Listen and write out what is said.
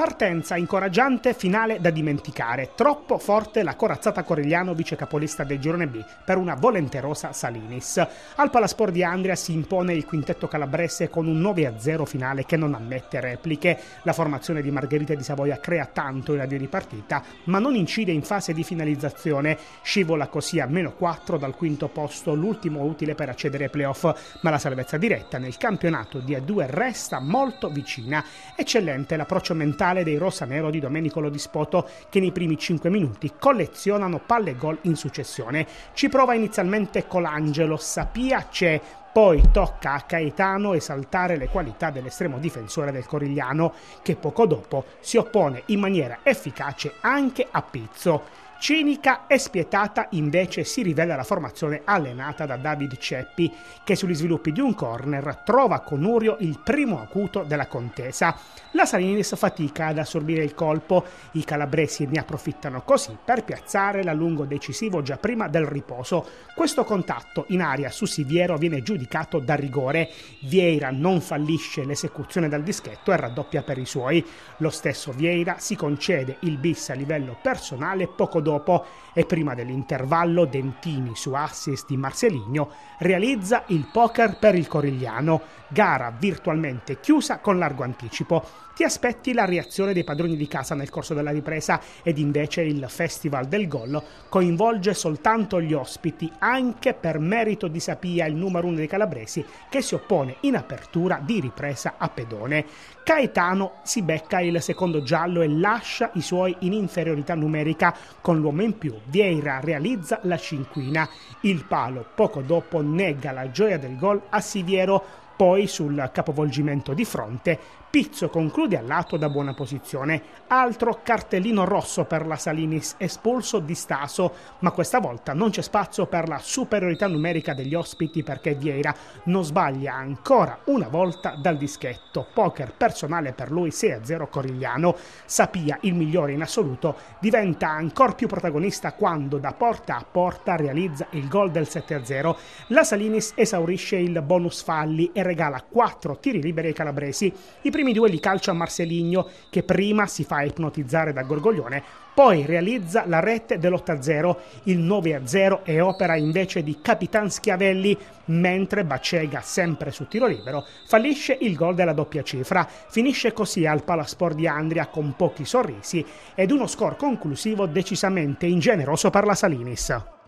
Partenza incoraggiante, finale da dimenticare. Troppo forte la corazzata Corigliano, vice capolista del girone B, per una volenterosa Salinis. Al Palasport di Andria si impone il quintetto calabrese con un 9-0 finale che non ammette repliche. La formazione di Margherita di Savoia crea tanto in avvio di partita, ma non incide in fase di finalizzazione. Scivola così a meno 4 dal quinto posto, l'ultimo utile per accedere ai playoff, ma la salvezza diretta nel campionato di A2 resta molto vicina. Eccellente l'approccio mentale epocale dei rosanero di Domenico Lodispoto che nei primi 5 minuti collezionano palle e gol in successione. Ci prova inizialmente Colangelo, Sapia c'è, poi tocca a Caetano esaltare le qualità dell'estremo difensore del Corigliano, che poco dopo si oppone in maniera efficace anche a Pizzo. Cinica e spietata invece si rivela la formazione allenata da David Ceppi, che sugli sviluppi di un corner trova con Urio il primo acuto della contesa. La Salinis fatica ad assorbire il colpo, i calabresi ne approfittano così per piazzare l'allungo decisivo già prima del riposo. Questo contatto in aria su Siviero viene giudicato da rigore. Vieira non fallisce l'esecuzione dal dischetto e raddoppia per i suoi. Lo stesso Vieira si concede il bis a livello personale poco dopo dopo e prima dell'intervallo Dentini su assist di Marceligno realizza il poker per il Corigliano, gara virtualmente chiusa con largo anticipo ti aspetti la reazione dei padroni di casa nel corso della ripresa ed invece il Festival del Gol coinvolge soltanto gli ospiti anche per merito di Sapia, il numero uno dei calabresi, che si oppone in apertura di ripresa a pedone. Caetano si becca il secondo giallo e lascia i suoi in inferiorità numerica con l'uomo in più. Vieira realizza la cinquina. Il palo poco dopo nega la gioia del gol a Siviero poi sul capovolgimento di fronte, Pizzo conclude a lato da buona posizione. Altro cartellino rosso per la Salinis, espulso di Staso, ma questa volta non c'è spazio per la superiorità numerica degli ospiti perché Vieira non sbaglia ancora una volta dal dischetto. Poker personale per lui 6-0 Corigliano. Sapia, il migliore in assoluto, diventa ancora più protagonista quando da porta a porta realizza il gol del 7-0. La Salinis esaurisce il bonus falli e regala quattro tiri liberi ai calabresi. I primi due li calcia Marseligno, che prima si fa ipnotizzare da Gorgoglione, poi realizza la rete dell'8-0. Il 9-0 è opera invece di Capitan Schiavelli, mentre Bacega, sempre su tiro libero, fallisce il gol della doppia cifra. Finisce così al Palasport di Andria con pochi sorrisi ed uno score conclusivo decisamente ingeneroso per la Salinis.